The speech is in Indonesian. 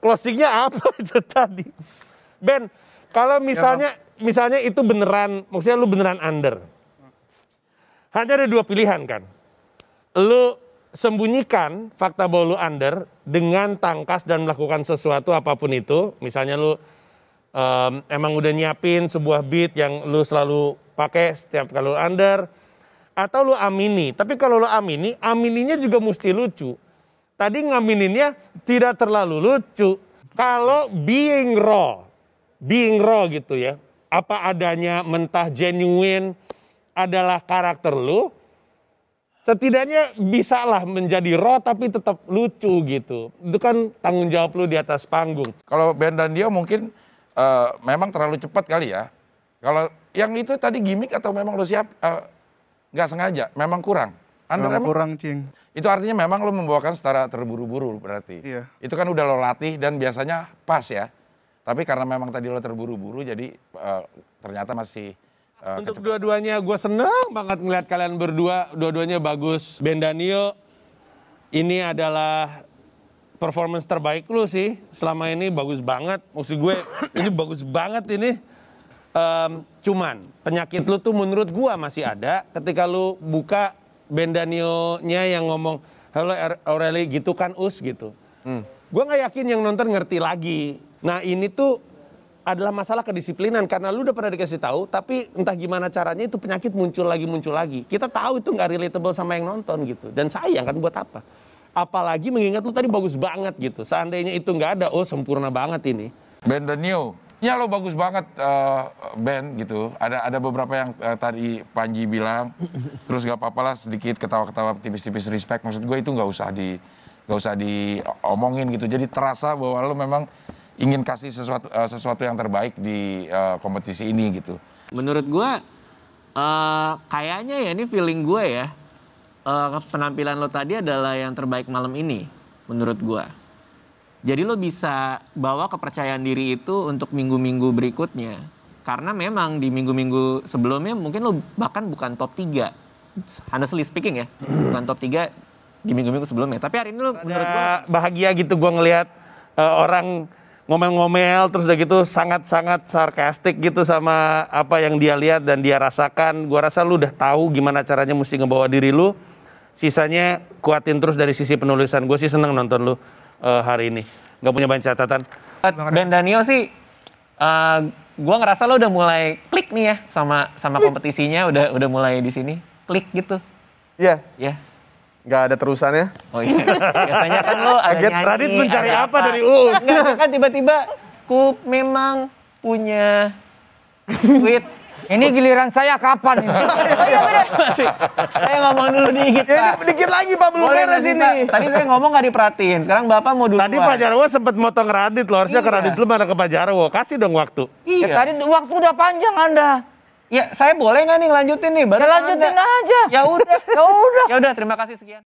closingnya apa itu tadi? Ben, kalau misalnya ya. misalnya itu beneran, maksudnya lu beneran under. Hanya ada dua pilihan kan. Lu sembunyikan fakta bahwa lu under dengan tangkas dan melakukan sesuatu apapun itu. Misalnya lu um, emang udah nyiapin sebuah beat yang lu selalu pakai setiap kalau under. Atau lu amini. Tapi kalau lu amini, amininya juga mesti lucu tadi ngamininnya tidak terlalu lucu. Kalau being raw, being raw gitu ya, apa adanya mentah genuine adalah karakter lu, setidaknya bisalah menjadi raw tapi tetap lucu gitu. Itu kan tanggung jawab lu di atas panggung. Kalau Ben dan dia mungkin uh, memang terlalu cepat kali ya. Kalau yang itu tadi gimmick atau memang lu siap eh, nggak gak sengaja, memang kurang? Anda kurang, kurang cing. Itu artinya memang lo membawakan secara terburu-buru berarti. Iya. Itu kan udah lo latih dan biasanya pas ya. Tapi karena memang tadi lo terburu-buru jadi uh, ternyata masih uh, Untuk dua-duanya gue seneng banget ngeliat kalian berdua, dua-duanya bagus. Ben Daniel ini adalah performance terbaik lo sih selama ini bagus banget. Maksud gue ini bagus banget ini um, cuman penyakit lu tuh menurut gua masih ada ketika lu buka Ben Danielnya yang ngomong halo er, Aureli gitu kan us gitu. Hmm. Gue nggak yakin yang nonton ngerti lagi. Nah ini tuh adalah masalah kedisiplinan karena lu udah pernah dikasih tahu tapi entah gimana caranya itu penyakit muncul lagi muncul lagi kita tahu itu nggak relatable sama yang nonton gitu dan sayang kan buat apa apalagi mengingat lu tadi bagus banget gitu seandainya itu nggak ada oh sempurna banget ini Daniel ya lo bagus banget uh, eh, band gitu. Ada ada beberapa yang uh, tadi Panji bilang. Terus gak apa-apa lah sedikit ketawa-ketawa tipis-tipis respect. Maksud gue itu nggak usah di nggak usah diomongin gitu. Jadi terasa bahwa lo memang ingin kasih sesuatu uh, sesuatu yang terbaik di uh, kompetisi ini gitu. Menurut gue uh, kayaknya ya ini feeling gue ya. Uh, penampilan lo tadi adalah yang terbaik malam ini menurut gue. Jadi lo bisa bawa kepercayaan diri itu untuk minggu-minggu berikutnya. Karena memang di minggu-minggu sebelumnya mungkin lo bahkan bukan top 3. Honestly speaking ya, bukan top 3 di minggu-minggu sebelumnya. Tapi hari ini lo menurut gue... bahagia gitu gue ngelihat uh, orang ngomel-ngomel terus udah gitu sangat-sangat sarkastik gitu sama apa yang dia lihat dan dia rasakan. Gua rasa lo udah tahu gimana caranya mesti ngebawa diri lo. Sisanya kuatin terus dari sisi penulisan. Gue sih seneng nonton lo uh, hari ini. Gak punya banyak catatan. Ben Daniel sih, uh, eh, gue ngerasa lo udah mulai klik nih ya sama sama kompetisinya, udah udah mulai di sini klik gitu. Iya. Yeah. Iya. Yeah. Gak ada terusannya. Oh iya. Biasanya kan lo ada Aget, nyanyi, Radit mencari apa, apa dari Uus? Enggak, kan tiba-tiba ku memang punya duit Ini giliran saya kapan? Oh, iya, saya ngomong dulu dikit. dikit lagi Pak belum beres ini. Tadi saya ngomong nggak diperhatiin. Sekarang Bapak mau duluan. Tadi Pak Jarwo sempat motong Radit loh. Harusnya ke iya. Radit dulu mana ke Pak Jarwo. Kasih dong waktu. Iya. Ya, tadi waktu udah panjang Anda. Ya, saya boleh nggak nih lanjutin nih? Baru ya lanjutin aja. Ya udah. ya udah. Ya udah, terima kasih sekian.